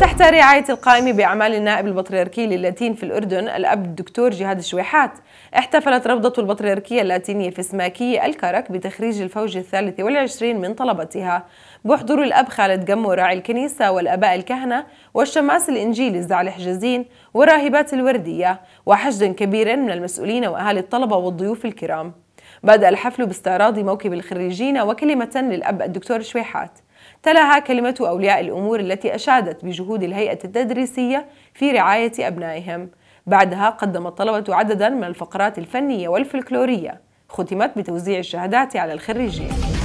تحت رعاية القائم بأعمال النائب البطريركي للاتين في الأردن الأب الدكتور جهاد الشويحات احتفلت روضة البطريركية اللاتينية في سماكية الكرك بتخريج الفوج الثالث والعشرين من طلبتها بحضور الأب خالد جمو راعي الكنيسة والأباء الكهنة والشماس الإنجيلي زعل حجازين وراهبات الوردية وحشد كبير من المسؤولين وأهالي الطلبة والضيوف الكرام بدأ الحفل باستعراض موكب الخريجين وكلمة للأب الدكتور شويحات تلاها كلمة أولياء الأمور التي أشادت بجهود الهيئة التدريسية في رعاية أبنائهم بعدها قدم الطلبة عددا من الفقرات الفنية والفلكلورية ختمت بتوزيع الشهادات على الخريجين